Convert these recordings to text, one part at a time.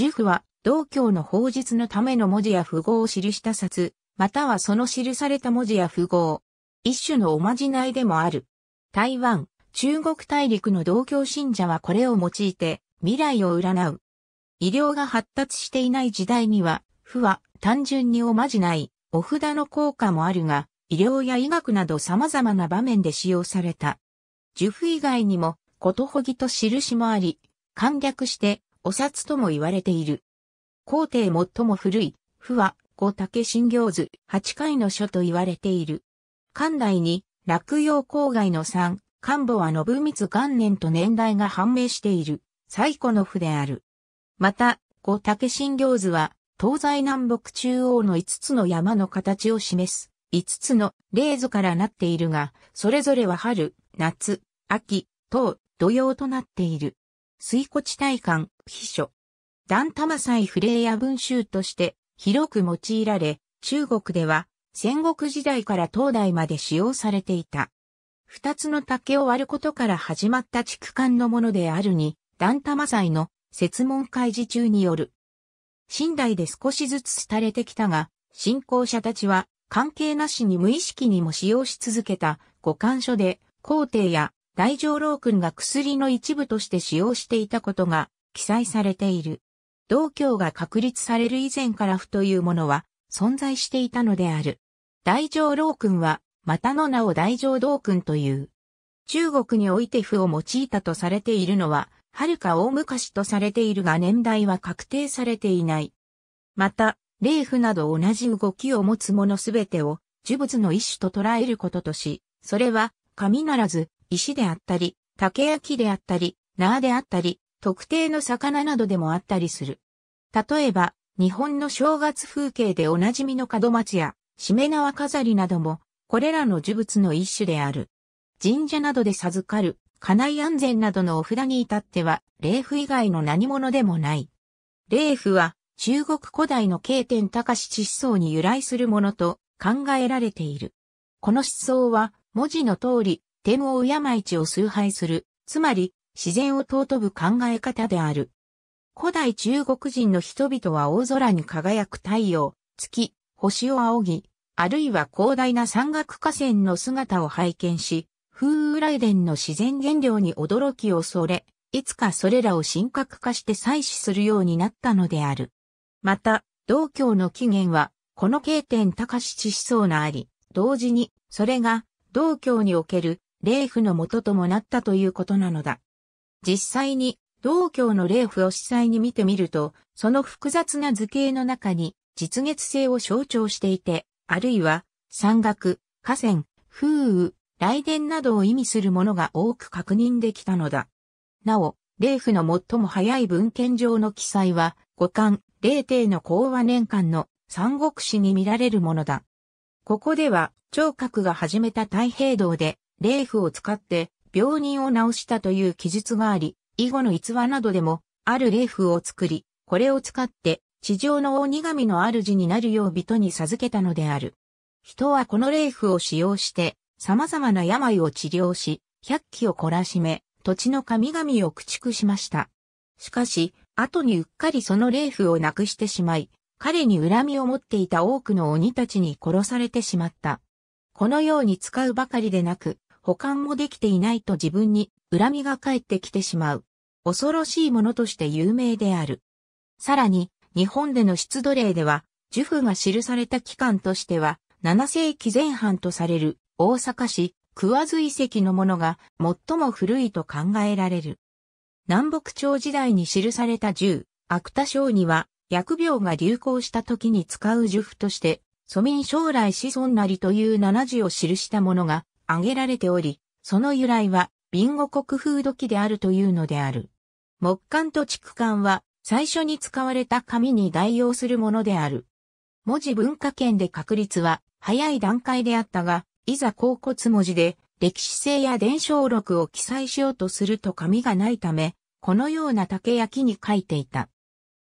呪符は、道教の法術のための文字や符号を記した札、またはその記された文字や符号。一種のおまじないでもある。台湾、中国大陸の道教信者はこれを用いて、未来を占う。医療が発達していない時代には、符は単純におまじない、お札の効果もあるが、医療や医学など様々な場面で使用された。呪符以外にも、ことほぎと印もあり、簡略して、お札とも言われている。皇帝最も古い、不和、五竹新行図、八回の書と言われている。関内に、落葉郊外の三、官母は信光元年と年代が判明している、最古の符である。また、五竹新行図は、東西南北中央の五つの山の形を示す、五つの霊図からなっているが、それぞれは春、夏、秋、冬、土曜となっている。水庫地帯間、秘書。段玉祭フレイヤ文集として広く用いられ、中国では戦国時代から東大まで使用されていた。二つの竹を割ることから始まった畜区間のものであるに、段玉祭の説問開示中による。信代で少しずつ廃れてきたが、信仰者たちは関係なしに無意識にも使用し続けた五感書で皇帝や大乗老君が薬の一部として使用していたことが記載されている。道教が確立される以前から符というものは存在していたのである。大乗老君は、またの名を大乗道君という。中国において符を用いたとされているのは、はるか大昔とされているが年代は確定されていない。また、霊符など同じ動きを持つものすべてを、呪物の一種と捉えることとし、それは、神ならず、石であったり、竹や木であったり、縄であったり、特定の魚などでもあったりする。例えば、日本の正月風景でおなじみの門松や、しめ縄飾りなども、これらの呪物の一種である。神社などで授かる、家内安全などのお札に至っては、霊符以外の何者でもない。霊符は、中国古代の経典高七思想に由来するものと考えられている。この思想は、文字の通り、天を敬一を崇拝する、つまり自然を尊ぶ考え方である。古代中国人の人々は大空に輝く太陽、月、星を仰ぎ、あるいは広大な山岳河川の姿を拝見し、風雨雷電の自然原料に驚きを恐れ、いつかそれらを神格化して採取するようになったのである。また、道教の起源は、この経典高地思想があり、同時に、それが、道教における霊符の元ともなったということなのだ。実際に、道教の霊符を司祭に見てみると、その複雑な図形の中に実月性を象徴していて、あるいは、山岳、河川、風雨、雷電などを意味するものが多く確認できたのだ。なお、霊符の最も早い文献上の記載は、五巻、霊帝の講和年間の三国史に見られるものだ。ここでは、聴覚が始めた太平道で、霊符を使って病人を治したという記述があり、以後の逸話などでも、ある霊符を作り、これを使って地上の鬼神の主になるよう人に授けたのである。人はこの霊符を使用して、様々な病を治療し、百鬼を懲らしめ、土地の神々を駆逐しました。しかし、後にうっかりその霊符をなくしてしまい、彼に恨みを持っていた多くの鬼たちに殺されてしまった。このように使うばかりでなく、保管もできていないと自分に恨みが返ってきてしまう。恐ろしいものとして有名である。さらに、日本での出土例では、呪符が記された期間としては、7世紀前半とされる大阪市桑津遺跡のものが最も古いと考えられる。南北朝時代に記された銃、芥田章には、疫病が流行した時に使う呪符として、庶民将来子孫なりという七字を記したものが挙げられており、その由来は、ビンゴ国風土器であるというのである。木簡と竹管は、最初に使われた紙に代用するものである。文字文化圏で確立は、早い段階であったが、いざ甲骨文字で、歴史性や伝承録を記載しようとすると紙がないため、このような竹焼きに書いていた。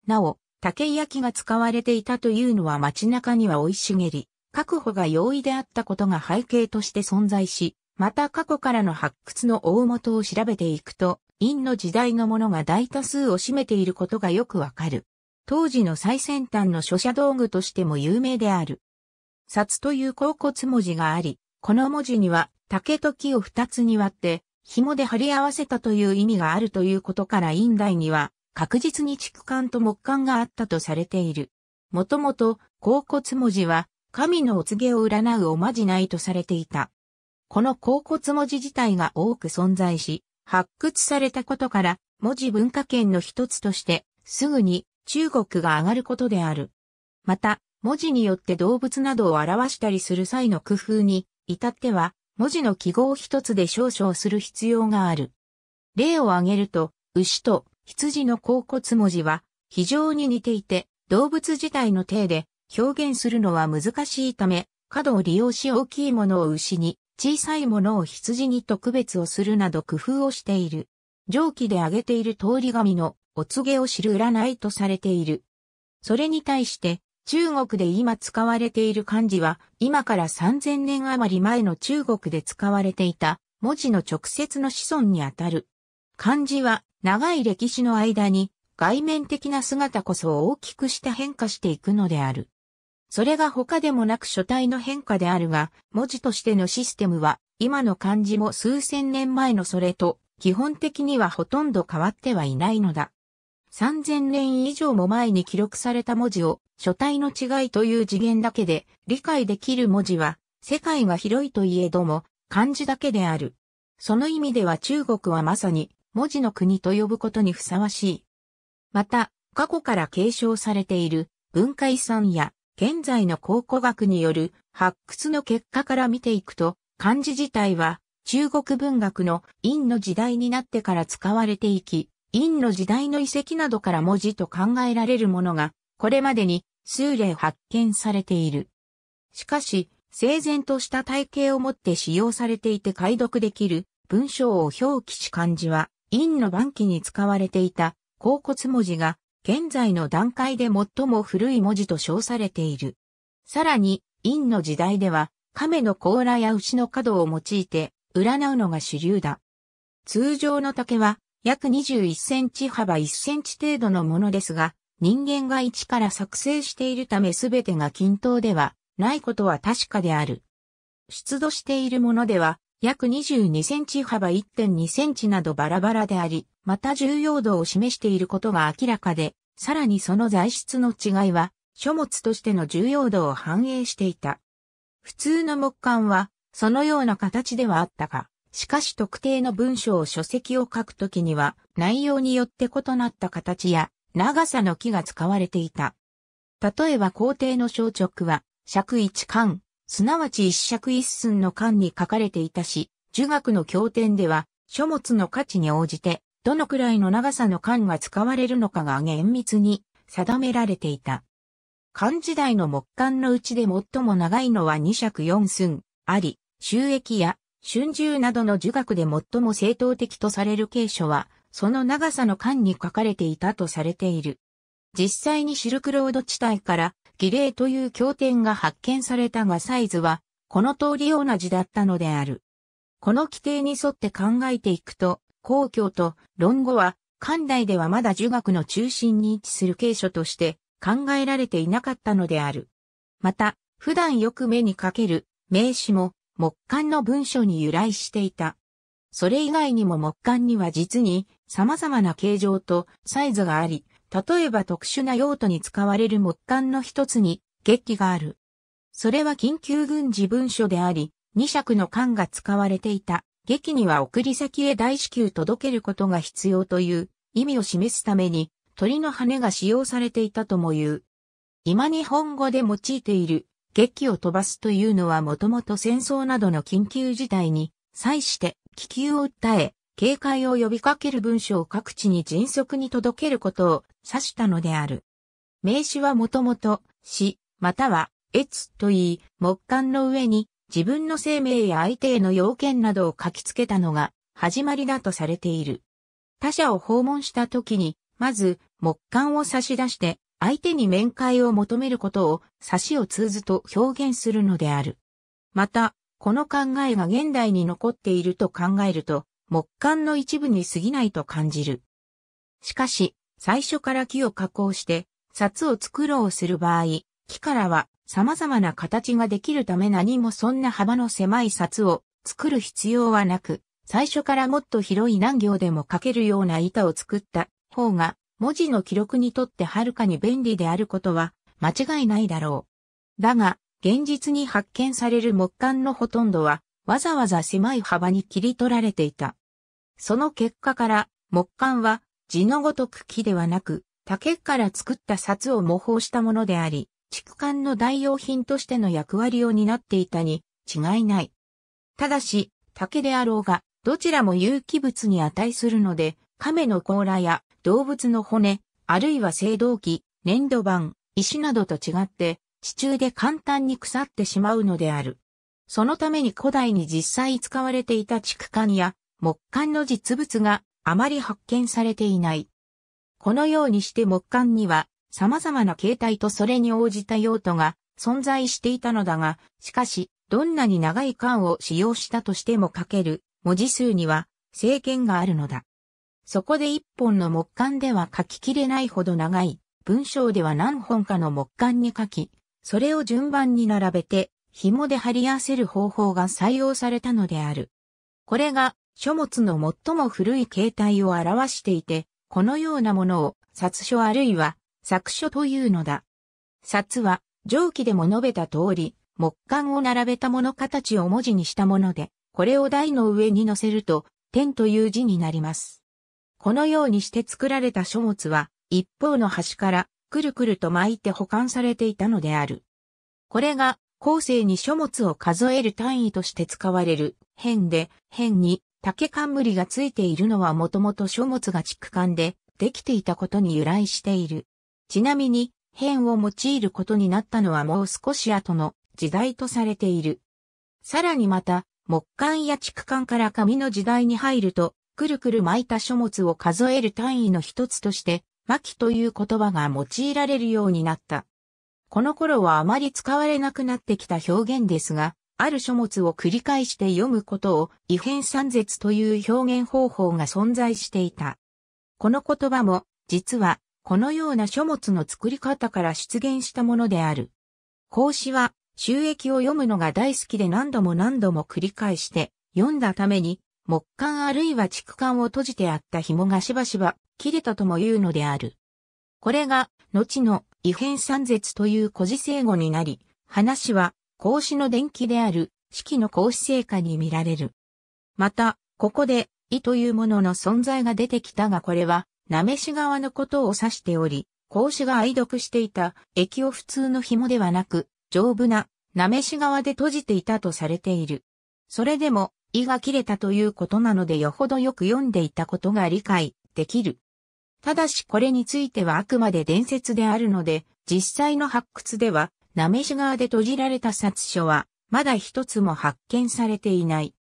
なお、竹焼きが使われていたというのは街中には生い茂り、確保が容易であったことが背景として存在し、また過去からの発掘の大元を調べていくと、陰の時代のものが大多数を占めていることがよくわかる。当時の最先端の書写道具としても有名である。札という甲骨文字があり、この文字には竹と木を二つに割って、紐で貼り合わせたという意味があるということから陰代には確実に竹管と木管があったとされている。もともと甲骨文字は神のお告げを占うおまじないとされていた。この甲骨文字自体が多く存在し、発掘されたことから、文字文化圏の一つとして、すぐに中国が上がることである。また、文字によって動物などを表したりする際の工夫に、至っては、文字の記号一つで少々する必要がある。例を挙げると、牛と羊の甲骨文字は、非常に似ていて、動物自体の体で表現するのは難しいため、角を利用し大きいものを牛に、小さいものを羊にと区別をするなど工夫をしている。蒸気で挙げている通り紙のお告げを知る占いとされている。それに対して、中国で今使われている漢字は、今から3000年余り前の中国で使われていた文字の直接の子孫にあたる。漢字は長い歴史の間に外面的な姿こそ大きくして変化していくのである。それが他でもなく書体の変化であるが、文字としてのシステムは、今の漢字も数千年前のそれと、基本的にはほとんど変わってはいないのだ。3000年以上も前に記録された文字を、書体の違いという次元だけで、理解できる文字は、世界が広いといえども、漢字だけである。その意味では中国はまさに、文字の国と呼ぶことにふさわしい。また、過去から継承されている、文化遺産や現在の考古学による発掘の結果から見ていくと、漢字自体は中国文学の陰の時代になってから使われていき、陰の時代の遺跡などから文字と考えられるものが、これまでに数例発見されている。しかし、整然とした体系をもって使用されていて解読できる文章を表記し漢字は、陰の晩期に使われていた甲骨文字が現在の段階で最も古い文字と称されている。さらに、陰の時代では、亀の甲羅や牛の角を用いて、占うのが主流だ。通常の竹は、約21センチ幅1センチ程度のものですが、人間が一から作成しているため全てが均等ではないことは確かである。出土しているものでは、約22センチ幅1.2センチなどバラバラであり、また重要度を示していることが明らかで、さらにその材質の違いは、書物としての重要度を反映していた。普通の木簡は、そのような形ではあったが、しかし特定の文章を書籍を書くときには、内容によって異なった形や、長さの木が使われていた。例えば皇帝の小直は、尺一巻、すなわち一尺一寸の間に書かれていたし、儒学の経典では、書物の価値に応じて、どのくらいの長さの間が使われるのかが厳密に定められていた。漢時代の木漢のうちで最も長いのは二尺四寸あり、収益や春秋などの儒学で最も正当的とされる経書は、その長さの間に書かれていたとされている。実際にシルクロード地帯から儀礼という経典が発見されたがサイズはこの通り同じだったのである。この規定に沿って考えていくと、皇居と論語は漢内ではまだ儒学の中心に位置する経書として考えられていなかったのである。また、普段よく目にかける名詞も木簡の文書に由来していた。それ以外にも木簡には実に様々な形状とサイズがあり、例えば特殊な用途に使われる木管の一つに月器がある。それは緊急軍事文書であり、二尺の管が使われていた。劇には送り先へ大至急届けることが必要という意味を示すために鳥の羽が使用されていたとも言う。今日本語で用いている劇を飛ばすというのはもともと戦争などの緊急事態に際して気球を訴え警戒を呼びかける文書を各地に迅速に届けることを指したのである。名詞はもともと、死、または、越と言い、木簡の上に自分の生命や相手への要件などを書きつけたのが始まりだとされている。他者を訪問した時に、まず木簡を差し出して、相手に面会を求めることを差しを通ずと表現するのである。また、この考えが現代に残っていると考えると、木管の一部に過ぎないと感じる。しかし、最初から木を加工して、札を作ろうする場合、木からは様々な形ができるため何もそんな幅の狭い札を作る必要はなく、最初からもっと広い何行でも書けるような板を作った方が、文字の記録にとってはるかに便利であることは間違いないだろう。だが、現実に発見される木管のほとんどは、わざわざ狭い幅に切り取られていた。その結果から、木簡は字のごとく木ではなく、竹から作った札を模倣したものであり、竹管の代用品としての役割を担っていたに違いない。ただし、竹であろうが、どちらも有機物に値するので、亀の甲羅や動物の骨、あるいは青銅器、粘土板、石などと違って、地中で簡単に腐ってしまうのである。そのために古代に実際使われていた竹管や木管の実物があまり発見されていない。このようにして木管には様々な形態とそれに応じた用途が存在していたのだが、しかし、どんなに長い管を使用したとしても書ける文字数には制限があるのだ。そこで一本の木管では書ききれないほど長い文章では何本かの木管に書き、それを順番に並べて紐で貼り合わせる方法が採用されたのである。これが書物の最も古い形態を表していて、このようなものを札書あるいは作書というのだ。札は上記でも述べた通り、木管を並べたもの形を文字にしたもので、これを台の上に載せると、天という字になります。このようにして作られた書物は、一方の端からくるくると巻いて保管されていたのである。これが後世に書物を数える単位として使われる、辺で、辺に、竹冠がついているのはもともと書物が畜冠でできていたことに由来している。ちなみに、変を用いることになったのはもう少し後の時代とされている。さらにまた、木管や畜簡から紙の時代に入ると、くるくる巻いた書物を数える単位の一つとして、巻という言葉が用いられるようになった。この頃はあまり使われなくなってきた表現ですが、ある書物を繰り返して読むことを異変三絶という表現方法が存在していた。この言葉も、実は、このような書物の作り方から出現したものである。孔子は、収益を読むのが大好きで何度も何度も繰り返して、読んだために、木管あるいは畜管を閉じてあった紐がしばしば切れたとも言うのである。これが、後の異変三絶という古事成語になり、話は格子の電気である四季の格子成果に見られる。また、ここで、意というものの存在が出てきたがこれは、なめし側のことを指しており、孔子が愛読していた液を普通の紐ではなく、丈夫な、なめし側で閉じていたとされている。それでも、意が切れたということなのでよほどよく読んでいたことが理解できる。ただしこれについてはあくまで伝説であるので、実際の発掘ではなめし川で閉じられた殺書は、まだ一つも発見されていない。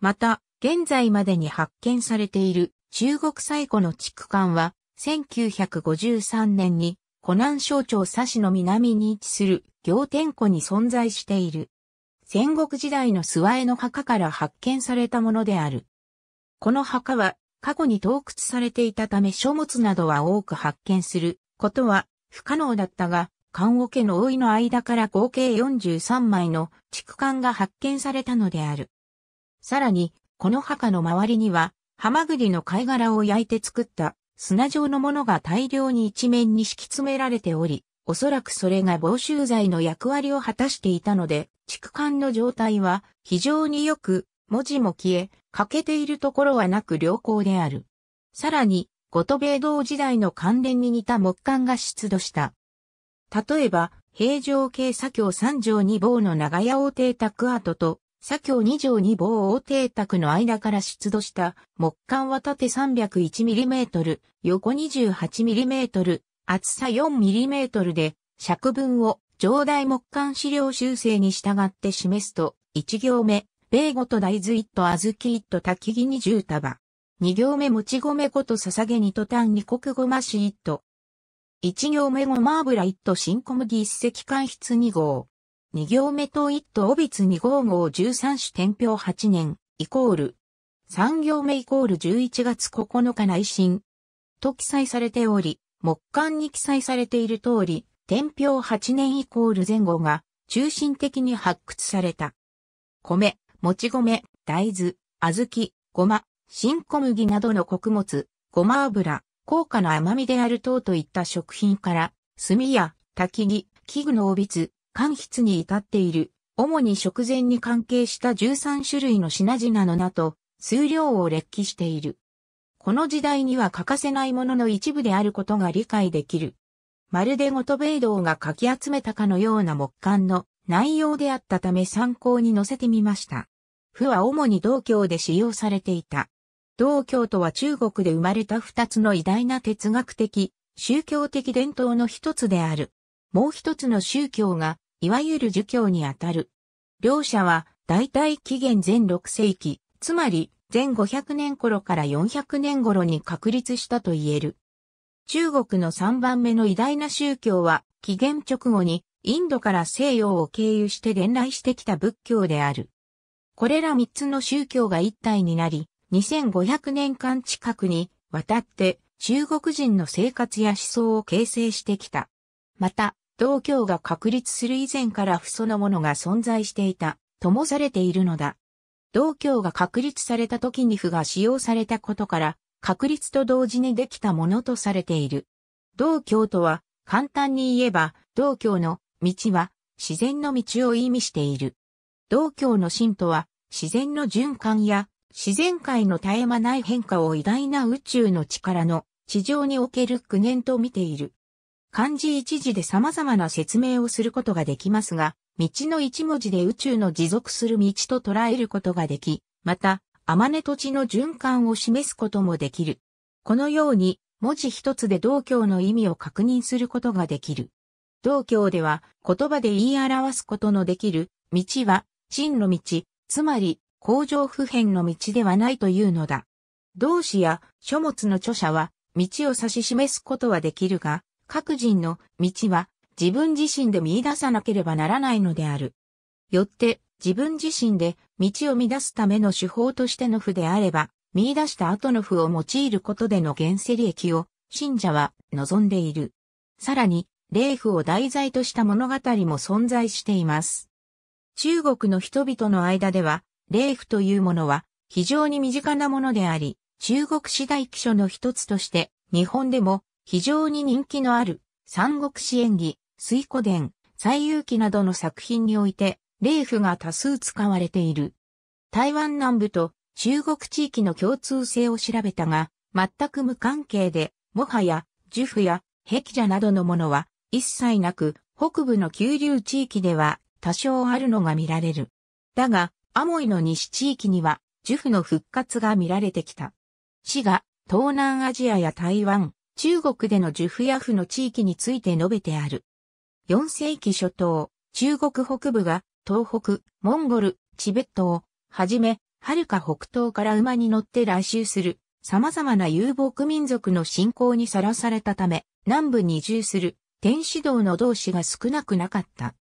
また、現在までに発見されている中国最古の区間は、1953年に湖南省庁佐市の南に位置する行天湖に存在している。戦国時代の諏訪江の墓から発見されたものである。この墓は過去に洞窟されていたため書物などは多く発見することは不可能だったが、棺桶の老いの間から合計43枚の竹棺が発見されたのである。さらに、この墓の周りには、ハマグリの貝殻を焼いて作った砂状のものが大量に一面に敷き詰められており、おそらくそれが防臭剤の役割を果たしていたので、竹管の状態は非常によく、文字も消え、欠けているところはなく良好である。さらに、ゴトベイ道時代の関連に似た木管が出土した。例えば、平城系左京三条二坊の長屋王邸宅跡と、左京二条二坊王邸宅の間から出土した木管は縦 301mm、横 28mm、厚さ 4mm で、尺分を上代木管資料修正に従って示すと、1行目、米ごと大豆一と小豆一と滝木二十束。二行目もち米ごと捧げにと単に国語まし一と、一行目ごま油一と新小麦一石間筆二号。二行目と一と帯筆二号号十三種天平八年、イコール。三行目イコール十一月九日内申。と記載されており、木簡に記載されている通り、天平八年イコール前後が中心的に発掘された。米、もち米、大豆、小豆、ごま、新小麦などの穀物、ごま油、高価な甘みである糖といった食品から、炭や焚き木、器具の帯びつ、筆に至っている、主に食前に関係した13種類の品々の名と、数量を列記している。この時代には欠かせないものの一部であることが理解できる。まるでゴトベイドがかき集めたかのような木簡の内容であったため参考に載せてみました。符は主に道教で使用されていた。道教とは中国で生まれた二つの偉大な哲学的、宗教的伝統の一つである。もう一つの宗教が、いわゆる儒教にあたる。両者は、大体紀元前6世紀、つまり、前500年頃から400年頃に確立したと言える。中国の三番目の偉大な宗教は、紀元直後に、インドから西洋を経由して伝来してきた仏教である。これら三つの宗教が一体になり、2500年間近くにわたって中国人の生活や思想を形成してきた。また、道教が確立する以前から不祖のものが存在していた、ともされているのだ。道教が確立された時に符が使用されたことから、確立と同時にできたものとされている。道教とは、簡単に言えば、道教の道は自然の道を意味している。道教の神とは、自然の循環や自然界の絶え間ない変化を偉大な宇宙の力の地上における苦言と見ている。漢字一字で様々な説明をすることができますが、道の一文字で宇宙の持続する道と捉えることができ、また、天音土地の循環を示すこともできる。このように、文字一つで道教の意味を確認することができる。道教では、言葉で言い表すことのできる、道は、真の道、つまり、工場普遍の道ではないというのだ。同志や書物の著者は道を指し示すことはできるが、各人の道は自分自身で見出さなければならないのである。よって自分自身で道を見出すための手法としての符であれば、見出した後の符を用いることでの原生利益を信者は望んでいる。さらに、霊符を題材とした物語も存在しています。中国の人々の間では、霊符というものは非常に身近なものであり、中国史大記書の一つとして日本でも非常に人気のある三国志演義、水古伝、西遊記などの作品において、霊符が多数使われている。台湾南部と中国地域の共通性を調べたが、全く無関係で、もはや、樹符や壁蛇などのものは一切なく、北部の急流地域では多少あるのが見られる。だが、アモイの西地域には、ジュフの復活が見られてきた。市が、東南アジアや台湾、中国でのジュフヤフの地域について述べてある。4世紀初頭、中国北部が東北、モンゴル、チベットをはじめ、遥か北東から馬に乗って来襲する様々な遊牧民族の信仰にさらされたため、南部に移住する天使道の同士が少なくなかった。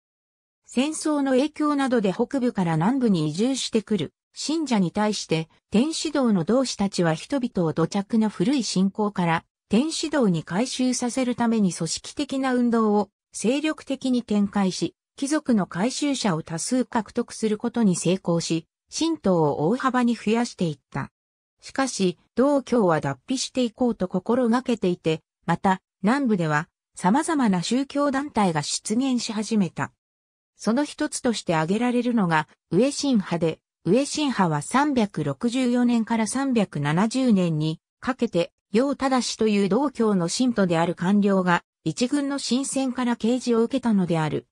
戦争の影響などで北部から南部に移住してくる信者に対して天使道の同志たちは人々を土着の古い信仰から天使道に回収させるために組織的な運動を精力的に展開し、貴族の回収者を多数獲得することに成功し、神道を大幅に増やしていった。しかし、道教は脱皮していこうと心がけていて、また、南部では、様々な宗教団体が出現し始めた。その一つとして挙げられるのが、上新派で、上新派は364年から370年にかけて、陽忠という道教の信徒である官僚が、一軍の新選から啓示を受けたのである。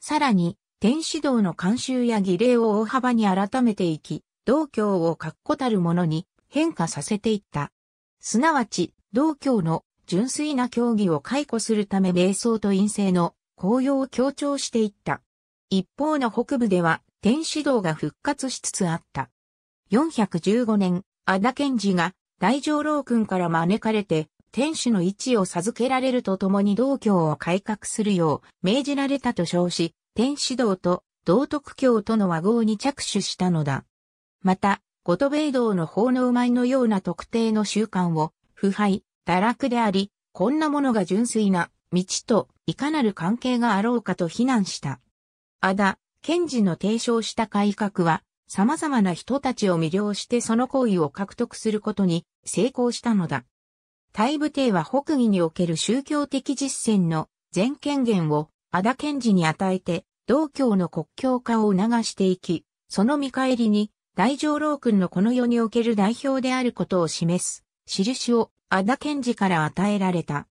さらに、天使道の慣習や儀礼を大幅に改めていき、道教を確固たるものに変化させていった。すなわち、道教の純粋な教義を解雇するため瞑想と陰性の効用を強調していった。一方の北部では天使道が復活しつつあった。415年、安田賢治が大乗老君から招かれて、天使の位置を授けられるとともに道教を改革するよう命じられたと称し、天使道と道徳教との和合に着手したのだ。また、ゴトベイ道の奉ま米のような特定の習慣を、腐敗、堕落であり、こんなものが純粋な道といかなる関係があろうかと非難した。あだ、ケンジの提唱した改革は、様々な人たちを魅了してその行為を獲得することに成功したのだ。大部帝は北義における宗教的実践の全権限をあだケンジに与えて、道教の国教化を促していき、その見返りに、大乗老君のこの世における代表であることを示す、印をあだケンジから与えられた。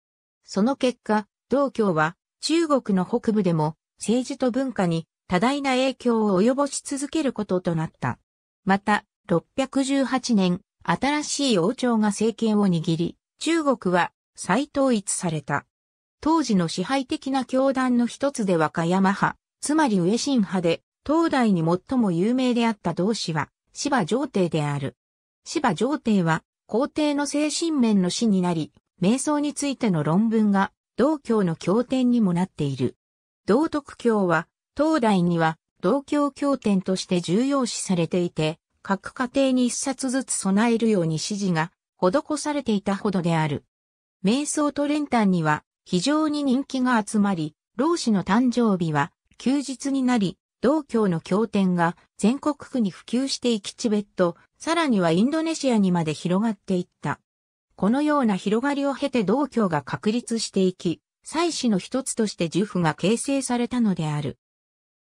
その結果、道教は中国の北部でも政治と文化に多大な影響を及ぼし続けることとなった。また、618年、新しい王朝が政権を握り、中国は再統一された。当時の支配的な教団の一つで和歌山派、つまり上新派で、東大に最も有名であった同志は、芝上帝である。芝上帝は、皇帝の精神面の師になり、瞑想についての論文が、道教の経典にもなっている。道徳教は、東大には、道教教典として重要視されていて、各家庭に一冊ずつ備えるように指示が施されていたほどである。瞑想と練炭には非常に人気が集まり、老子の誕生日は休日になり、道教の経典が全国区に普及していきチベット、さらにはインドネシアにまで広がっていった。このような広がりを経て道教が確立していき、祭祀の一つとして呪符が形成されたのである。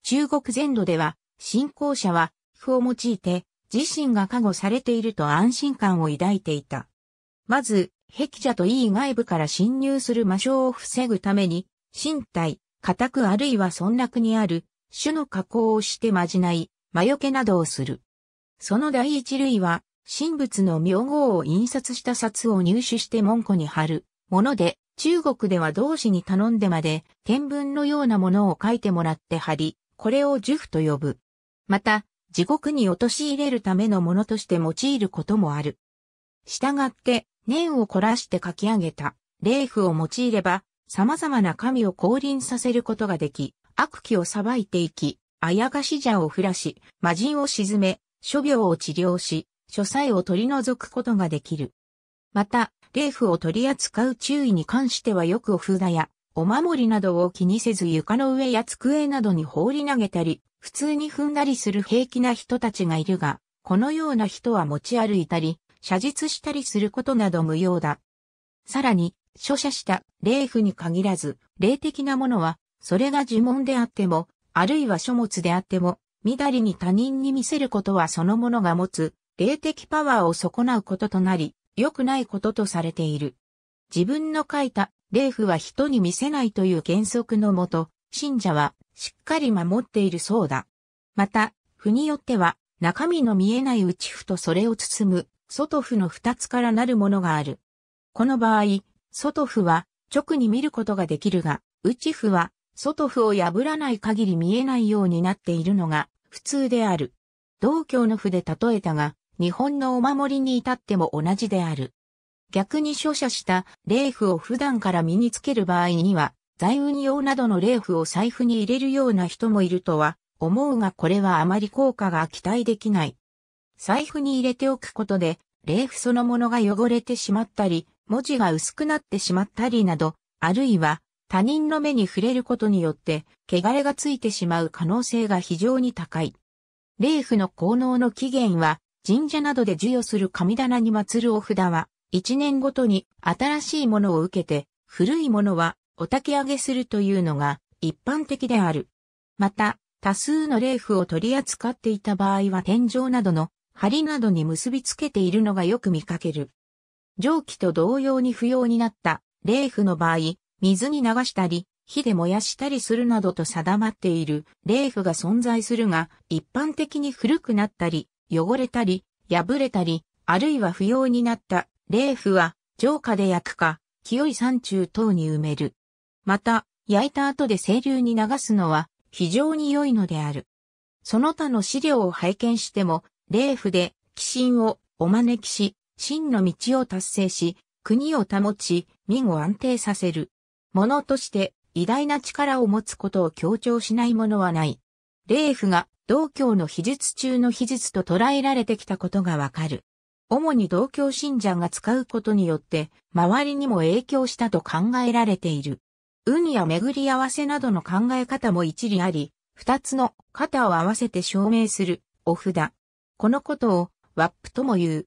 中国全土では、信仰者は、符を用いて、自身が加護されていると安心感を抱いていた。まず、壁者といい外部から侵入する魔性を防ぐために、身体、固くあるいは村落にある、種の加工をしてまじない、魔除けなどをする。その第一類は、神仏の名号を印刷した札を入手して門戸に貼る、もので、中国では同志に頼んでまで、天文のようなものを書いてもらって貼り、これを呪符と呼ぶ。また、地獄に陥れるためのものとして用いることもある。従って、念を凝らして書き上げた、霊符を用いれば、様々な神を降臨させることができ、悪鬼を裁いていき、あやがし者を降らし、魔人を沈め、諸病を治療し、書斎を取り除くことができる。また、霊符を取り扱う注意に関してはよくお札やお守りなどを気にせず床の上や机などに放り投げたり、普通に踏んだりする平気な人たちがいるが、このような人は持ち歩いたり、写実したりすることなど無用だ。さらに、書写した霊符に限らず、霊的なものは、それが呪文であっても、あるいは書物であっても、みだりに他人に見せることはそのものが持つ、霊的パワーを損なうこととなり、良くないこととされている。自分の書いた霊符は人に見せないという原則のもと、信者はしっかり守っているそうだ。また、符によっては中身の見えない内符とそれを包む外符の二つからなるものがある。この場合、外符は直に見ることができるが、内符は外符を破らない限り見えないようになっているのが普通である。同教の符で例えたが、日本のお守りに至っても同じである。逆に所写した霊符を普段から身につける場合には、財運用などの霊符を財布に入れるような人もいるとは思うがこれはあまり効果が期待できない。財布に入れておくことで、霊符そのものが汚れてしまったり、文字が薄くなってしまったりなど、あるいは他人の目に触れることによって、汚れがついてしまう可能性が非常に高い。霊符の効能の起源は、神社などで授与する神棚に祀るお札は、一年ごとに新しいものを受けて、古いものはお焚き上げするというのが一般的である。また、多数の霊符を取り扱っていた場合は天井などの梁などに結びつけているのがよく見かける。蒸気と同様に不要になった霊符の場合、水に流したり、火で燃やしたりするなどと定まっている霊符が存在するが、一般的に古くなったり、汚れたり、破れたり、あるいは不要になった、冷布は、浄化で焼くか、清い山中等に埋める。また、焼いた後で清流に流すのは、非常に良いのである。その他の資料を拝見しても、冷布で、鬼神をお招きし、真の道を達成し、国を保ち、民を安定させる。ものとして、偉大な力を持つことを強調しないものはない。霊府が道教の秘術中の秘術と捉えられてきたことがわかる。主に道教信者が使うことによって、周りにも影響したと考えられている。運や巡り合わせなどの考え方も一理あり、二つの肩を合わせて証明する、お札。このことを、ワップとも言う。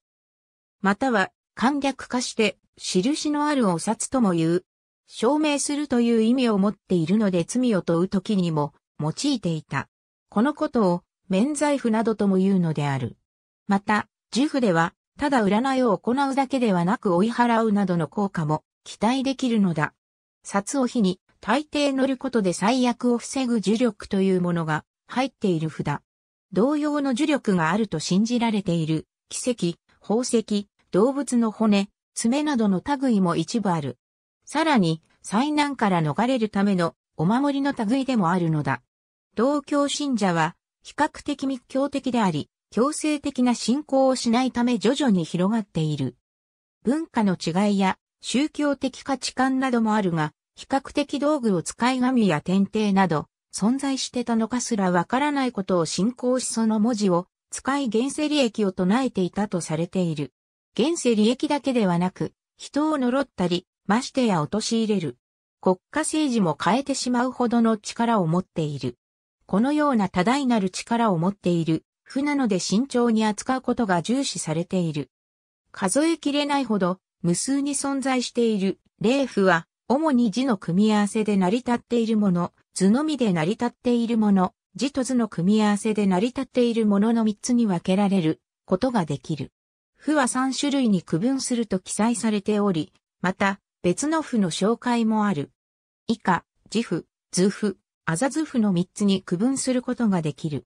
または、簡略化して、印のあるお札とも言う。証明するという意味を持っているので罪を問う時にも用いていた。このことを免罪符などとも言うのである。また、呪符では、ただ占いを行うだけではなく追い払うなどの効果も期待できるのだ。札を火に大抵乗ることで最悪を防ぐ呪力というものが入っている札。同様の呪力があると信じられている奇跡、宝石、動物の骨、爪などの類も一部ある。さらに、災難から逃れるためのお守りの類でもあるのだ。同教信者は比較的密教的であり、強制的な信仰をしないため徐々に広がっている。文化の違いや宗教的価値観などもあるが、比較的道具を使い紙や天帝など、存在してたのかすらわからないことを信仰しその文字を使い現世利益を唱えていたとされている。現世利益だけではなく、人を呪ったり、ましてや陥れる。国家政治も変えてしまうほどの力を持っている。このような多大なる力を持っているなので慎重に扱うことが重視されている。数えきれないほど無数に存在している霊符は主に字の組み合わせで成り立っているもの、図のみで成り立っているもの、字と図の組み合わせで成り立っているものの3つに分けられることができる。符は3種類に区分すると記載されており、また別の符の紹介もある。以下、字符、図符、アザズフの3つに区分することができる。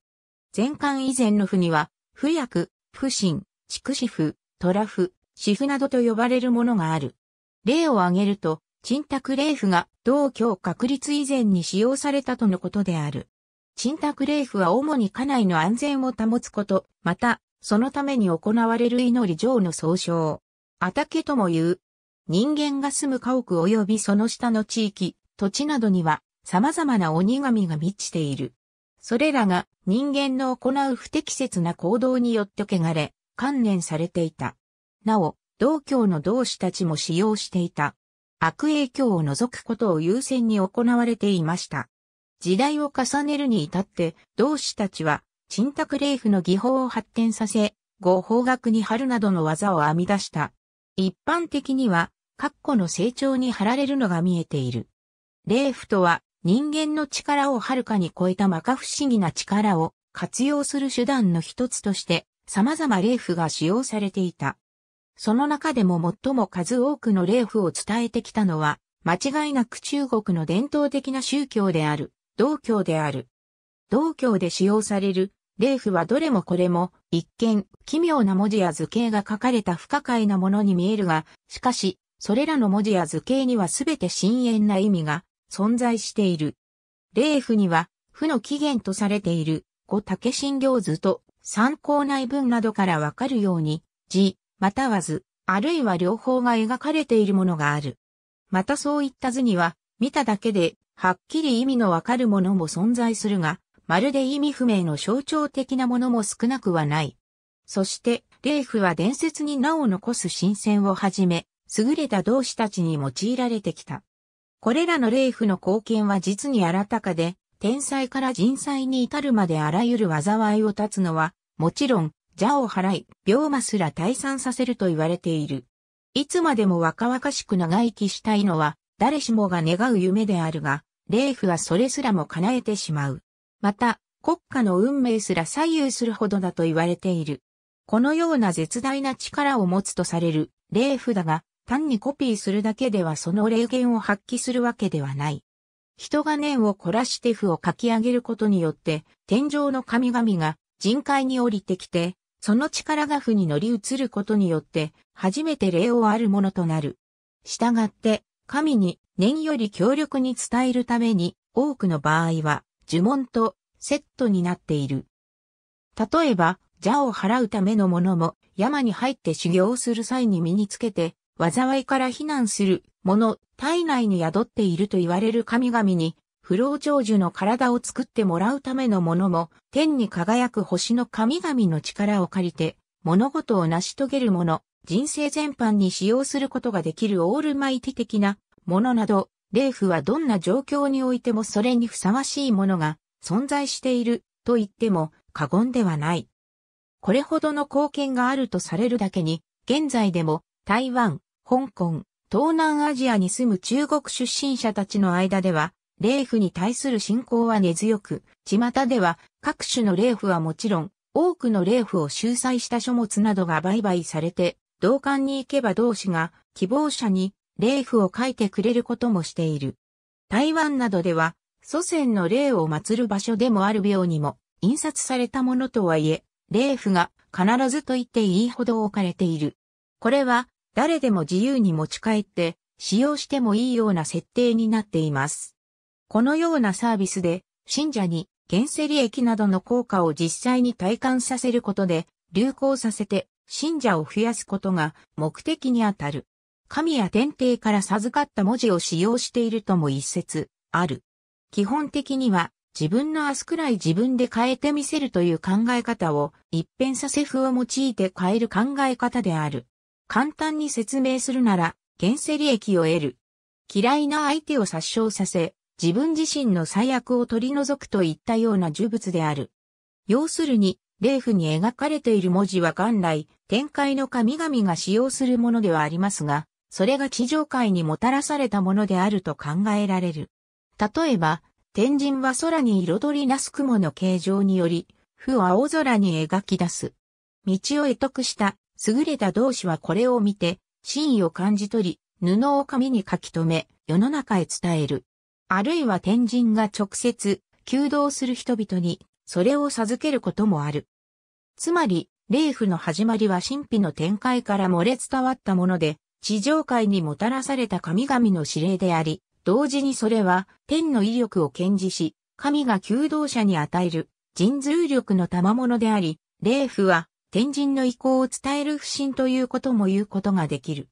前巻以前の府には、府役、府神、畜子府、虎府、私府などと呼ばれるものがある。例を挙げると、ク・レ霊府が同教確立以前に使用されたとのことである。ク・レ霊府は主に家内の安全を保つこと、また、そのために行われる祈り上の総称。あたけとも言う。人間が住む家屋及びその下の地域、土地などには、様々な鬼神が満ちている。それらが人間の行う不適切な行動によって汚れ、観念されていた。なお、道教の同志たちも使用していた。悪影響を除くことを優先に行われていました。時代を重ねるに至って、同志たちは、沈託霊符の技法を発展させ、合法学に貼るなどの技を編み出した。一般的には、括弧の成長に貼られるのが見えている。霊符とは、人間の力をはるかに超えた摩訶不思議な力を活用する手段の一つとして様々霊符が使用されていた。その中でも最も数多くの霊符を伝えてきたのは、間違いなく中国の伝統的な宗教である、道教である。道教で使用される、霊符はどれもこれも、一見、奇妙な文字や図形が書かれた不可解なものに見えるが、しかし、それらの文字や図形にはすべて深淵な意味が存在している。霊符には、負の起源とされている五竹新行図と参考内文などからわかるように、字、または図、あるいは両方が描かれているものがある。またそういった図には、見ただけで、はっきり意味のわかるものも存在するが、まるで意味不明の象徴的なものも少なくはない。そして、霊符は伝説に名を残す新鮮をはじめ、優れた同志たちに用いられてきた。これらの霊譜の貢献は実に新たかで、天才から人才に至るまであらゆる災いを断つのは、もちろん、邪を払い、病魔すら退散させると言われている。いつまでも若々しく長生きしたいのは、誰しもが願う夢であるが、霊譜はそれすらも叶えてしまう。また、国家の運命すら左右するほどだと言われている。このような絶大な力を持つとされる霊符だが、単にコピーするだけではその霊言を発揮するわけではない。人が念を凝らして符を書き上げることによって、天上の神々が人界に降りてきて、その力が符に乗り移ることによって、初めて霊をあるものとなる。したがって、神に念より強力に伝えるために、多くの場合は、呪文とセットになっている。例えば、邪を払うためのものも、山に入って修行する際に身につけて、災いから避難する者、体内に宿っていると言われる神々に、不老長寿の体を作ってもらうためのものも、天に輝く星の神々の力を借りて、物事を成し遂げるもの、人生全般に使用することができるオールマイティ的なものなど、霊符はどんな状況においてもそれにふさわしいものが存在していると言っても過言ではない。これほどの貢献があるとされるだけに、現在でも台湾、香港、東南アジアに住む中国出身者たちの間では、霊符に対する信仰は根強く、巷では各種の霊符はもちろん、多くの霊符を収載した書物などが売買されて、同館に行けば同志が希望者に霊符を書いてくれることもしている。台湾などでは、祖先の霊を祀る場所でもある病にも、印刷されたものとはいえ、霊符が必ずと言っていいほど置かれている。これは、誰でも自由に持ち帰って使用してもいいような設定になっています。このようなサービスで信者に現世利益などの効果を実際に体感させることで流行させて信者を増やすことが目的にあたる。神や天帝から授かった文字を使用しているとも一説ある。基本的には自分の明日くらい自分で変えてみせるという考え方を一変させ符を用いて変える考え方である。簡単に説明するなら、現世利益を得る。嫌いな相手を殺傷させ、自分自身の最悪を取り除くといったような呪物である。要するに、霊符に描かれている文字は元来、天界の神々が使用するものではありますが、それが地上界にもたらされたものであると考えられる。例えば、天神は空に彩りなす雲の形状により、負を青空に描き出す。道を得得した優れた同志はこれを見て、真意を感じ取り、布を紙に書き留め、世の中へ伝える。あるいは天神が直接、求道する人々に、それを授けることもある。つまり、霊符の始まりは神秘の展開から漏れ伝わったもので、地上界にもたらされた神々の指令であり、同時にそれは天の威力を検持し、神が求道者に与える神通力の賜物であり、霊符は天神の意向を伝える不信ということも言うことができる。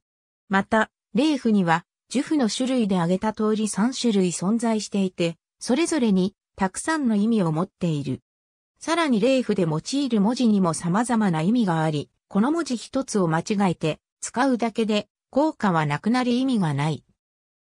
また、霊符には、呪符の種類で挙げた通り3種類存在していて、それぞれにたくさんの意味を持っている。さらに霊符で用いる文字にも様々な意味があり、この文字一つを間違えて使うだけで効果はなくなり意味がない。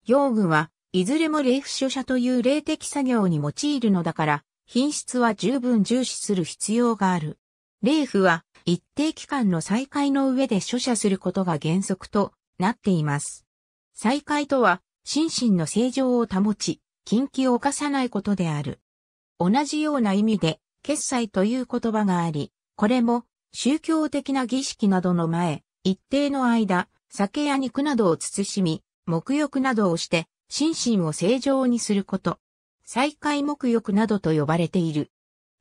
用具はいずれも霊符書写という霊的作業に用いるのだから、品質は十分重視する必要がある。霊符は一定期間の再開の上で処者することが原則となっています。再開とは、心身の正常を保ち、禁忌を犯さないことである。同じような意味で、決済という言葉があり、これも宗教的な儀式などの前、一定の間、酒や肉などを慎み、沐浴などをして、心身を正常にすること。再開沐浴などと呼ばれている。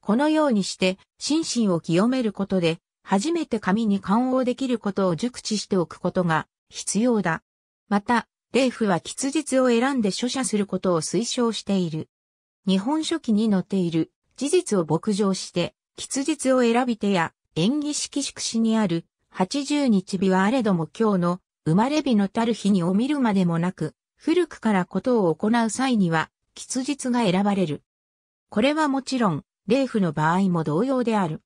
このようにして、心身を清めることで、初めて紙に勘応できることを熟知しておくことが必要だ。また、霊譜は吉日を選んで書写することを推奨している。日本書紀に載っている事実を牧場して、吉日を選び手や演技式祝詞にある80日日はあれども今日の生まれ日のたる日にを見るまでもなく、古くからことを行う際には吉日が選ばれる。これはもちろん、霊譜の場合も同様である。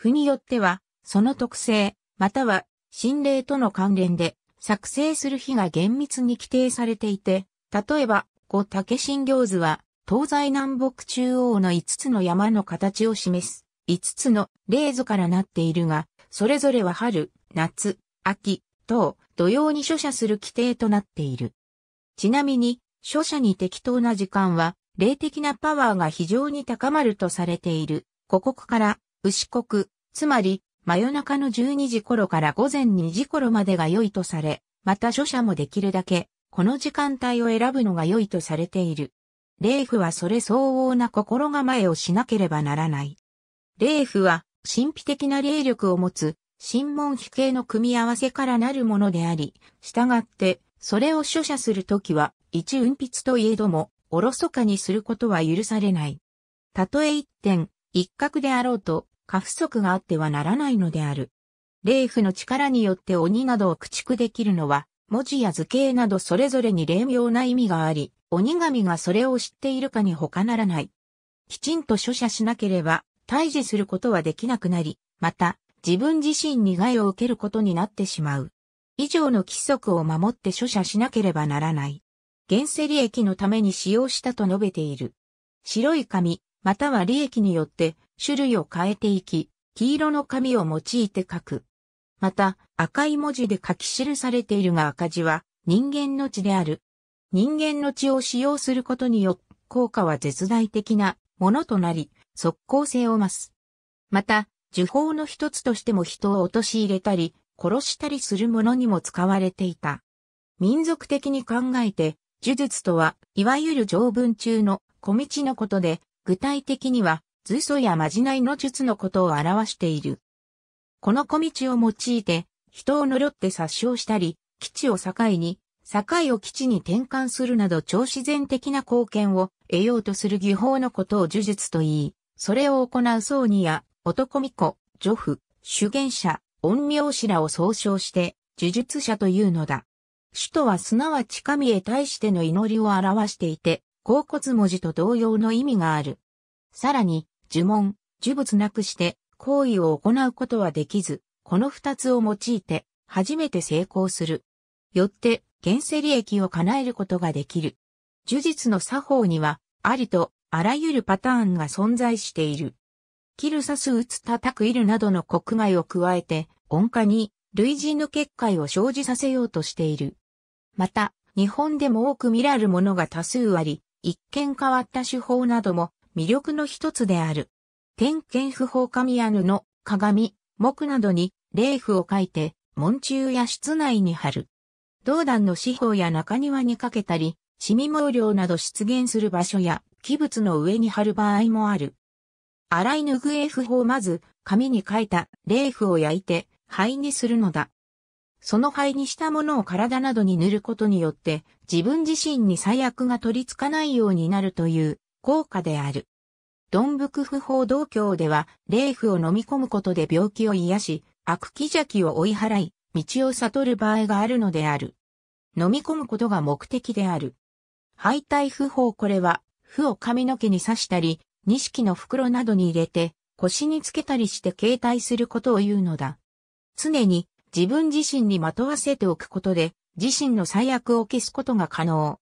府によっては、その特性、または、心霊との関連で、作成する日が厳密に規定されていて、例えば、五竹信行図は、東西南北中央の五つの山の形を示す、五つの霊図からなっているが、それぞれは春、夏、秋、等、土曜に書写する規定となっている。ちなみに、書写に適当な時間は、霊的なパワーが非常に高まるとされている。ここから牛国、つまり、真夜中の12時頃から午前2時頃までが良いとされ、また諸者もできるだけ、この時間帯を選ぶのが良いとされている。霊符はそれ相応な心構えをしなければならない。霊符は、神秘的な霊力を持つ、神門秘系の組み合わせからなるものであり、従って、それを書写するときは、一運筆といえども、おろそかにすることは許されない。たとえ一点、一角であろうと、過不足があってはならないのである。霊符の力によって鬼などを駆逐できるのは、文字や図形などそれぞれに霊妙な意味があり、鬼神がそれを知っているかに他ならない。きちんと処者しなければ、退治することはできなくなり、また、自分自身に害を受けることになってしまう。以上の規則を守って処者しなければならない。現世利益のために使用したと述べている。白い紙、または利益によって種類を変えていき、黄色の紙を用いて書く。また、赤い文字で書き記されているが赤字は人間の血である。人間の血を使用することによって効果は絶大的なものとなり、即効性を増す。また、受法の一つとしても人を陥れたり、殺したりするものにも使われていた。民族的に考えて、呪術とは、いわゆる条文中の小道のことで、具体的には、図素やまじないの術のことを表している。この小道を用いて、人を呪って殺傷したり、基地を境に、境を基地に転換するなど超自然的な貢献を得ようとする技法のことを呪術と言い、それを行う僧にや男巫女、女夫、主験者、陰陽師らを総称して、呪術者というのだ。首都はすなわち神へ対しての祈りを表していて、甲骨文字と同様の意味がある。さらに、呪文、呪物なくして行為を行うことはできず、この二つを用いて初めて成功する。よって、現世利益を叶えることができる。呪術の作法には、ありとあらゆるパターンが存在している。キルサス打つ叩くいるなどの国外を加えて、音化に類人の結界を生じさせようとしている。また、日本でも多く見られるものが多数あり、一見変わった手法なども魅力の一つである。天剣不法神アの鏡、木などに霊符を書いて、門中や室内に貼る。道壇の四方や中庭にかけたり、シミ毛量など出現する場所や、器物の上に貼る場合もある。洗い拭え不法まず、紙に書いた霊符を焼いて、灰にするのだ。その灰にしたものを体などに塗ることによって、自分自身に最悪が取り付かないようになるという効果である。ドンブク不法道教では、霊符を飲み込むことで病気を癒し、悪気邪気を追い払い、道を悟る場合があるのである。飲み込むことが目的である。敗退不法これは、符を髪の毛に刺したり、錦の袋などに入れて、腰につけたりして携帯することを言うのだ。常に自分自身にまとわせておくことで、自身の最悪を消すことが可能。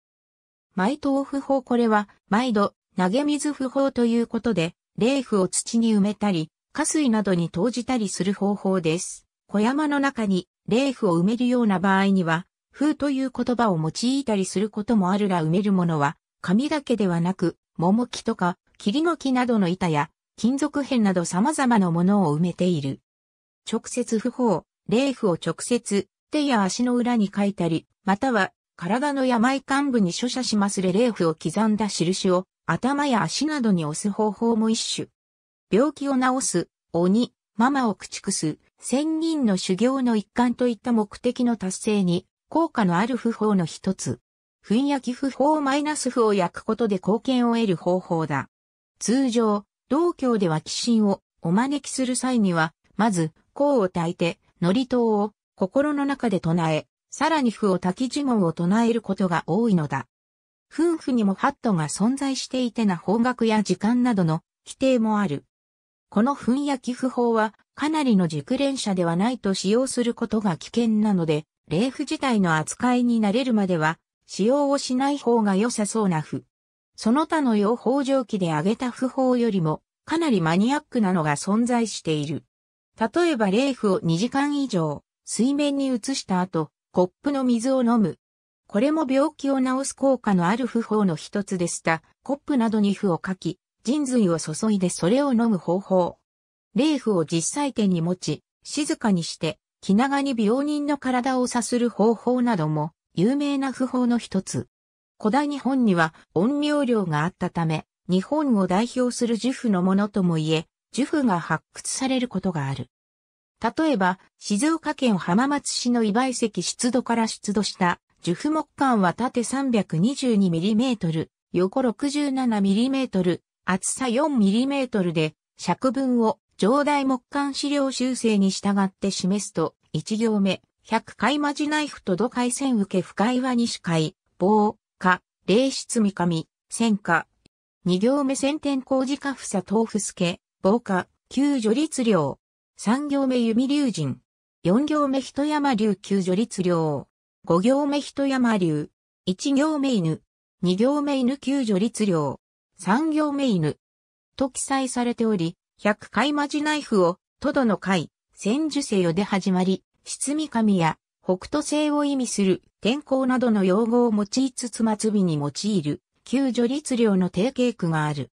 毎頭不法これは、毎度、投げ水不法ということで、霊符を土に埋めたり、下水などに投じたりする方法です。小山の中に霊符を埋めるような場合には、風という言葉を用いたりすることもあるら埋めるものは、紙だけではなく、桃木とか、霧の木などの板や、金属片など様々なものを埋めている。直接不法、霊符を直接、手や足の裏に書いたり、または、体の病幹部に処写しますれ霊符を刻んだ印を、頭や足などに押す方法も一種。病気を治す、鬼、ママを駆逐す、仙人の修行の一環といった目的の達成に、効果のある不法の一つ。噴やき符法マイナス符を焼くことで貢献を得る方法だ。通常、道教では寄進をお招きする際には、まず、甲を焚いて、祝詞を心の中で唱え、さらに符を滝呪文を唱えることが多いのだ。夫婦にもハットが存在していてな方角や時間などの規定もある。この紛や寄付法はかなりの熟練者ではないと使用することが危険なので、霊符自体の扱いに慣れるまでは使用をしない方が良さそうな符。その他の用法上記で挙げた符法よりもかなりマニアックなのが存在している。例えば冷布を2時間以上水面に移した後、コップの水を飲む。これも病気を治す効果のある不法の一つでした。コップなどに布を書き、人髄を注いでそれを飲む方法。霊符を実際点に持ち、静かにして、気長に病人の体をさする方法なども、有名な不法の一つ。古代日本には陰陽量があったため、日本を代表する呪符のものとも言え、樹布が発掘されることがある。例えば、静岡県浜松市の岩石出土から出土した樹布木管は縦 322mm、横 67mm、厚さ 4mm で、尺分を上代木管資料修正に従って示すと、1行目、100回マジナイフと土海線受け深快は西海、棒、か、霊室三上、戦火。2行目先天工事家ふさ豆腐助、防火、救助律令。三行目弓竜神。四行目人山流救助律令。五行目人山流。一行目犬。二行目犬救助律令。三行目犬。と記載されており、百回まじナイフを、とどの会、千樹世よで始まり、七味神や、北斗星を意味する天候などの用語を用いつつ末尾に用いる、救助律令の定型句がある。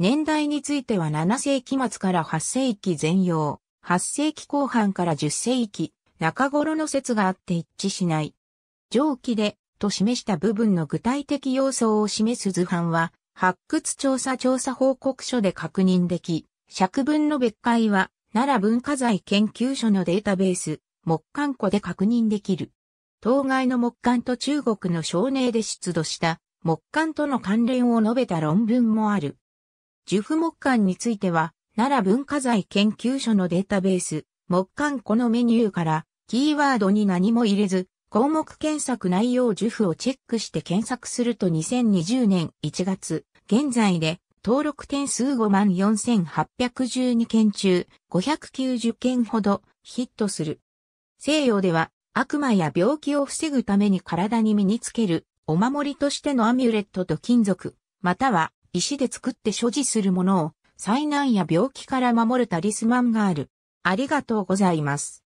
年代については7世紀末から8世紀前用、8世紀後半から10世紀、中頃の説があって一致しない。上記で、と示した部分の具体的要素を示す図版は、発掘調査調査報告書で確認でき、尺文の別解は、奈良文化財研究所のデータベース、木管庫で確認できる。当該の木管と中国の少年で出土した木管との関連を述べた論文もある。樹布木管については、奈良文化財研究所のデータベース、木管このメニューから、キーワードに何も入れず、項目検索内容樹譜をチェックして検索すると2020年1月、現在で登録点数54,812件中590件ほどヒットする。西洋では悪魔や病気を防ぐために体に身につけるお守りとしてのアミュレットと金属、または石で作って所持するものを災難や病気から守るタリスマンがある。ありがとうございます。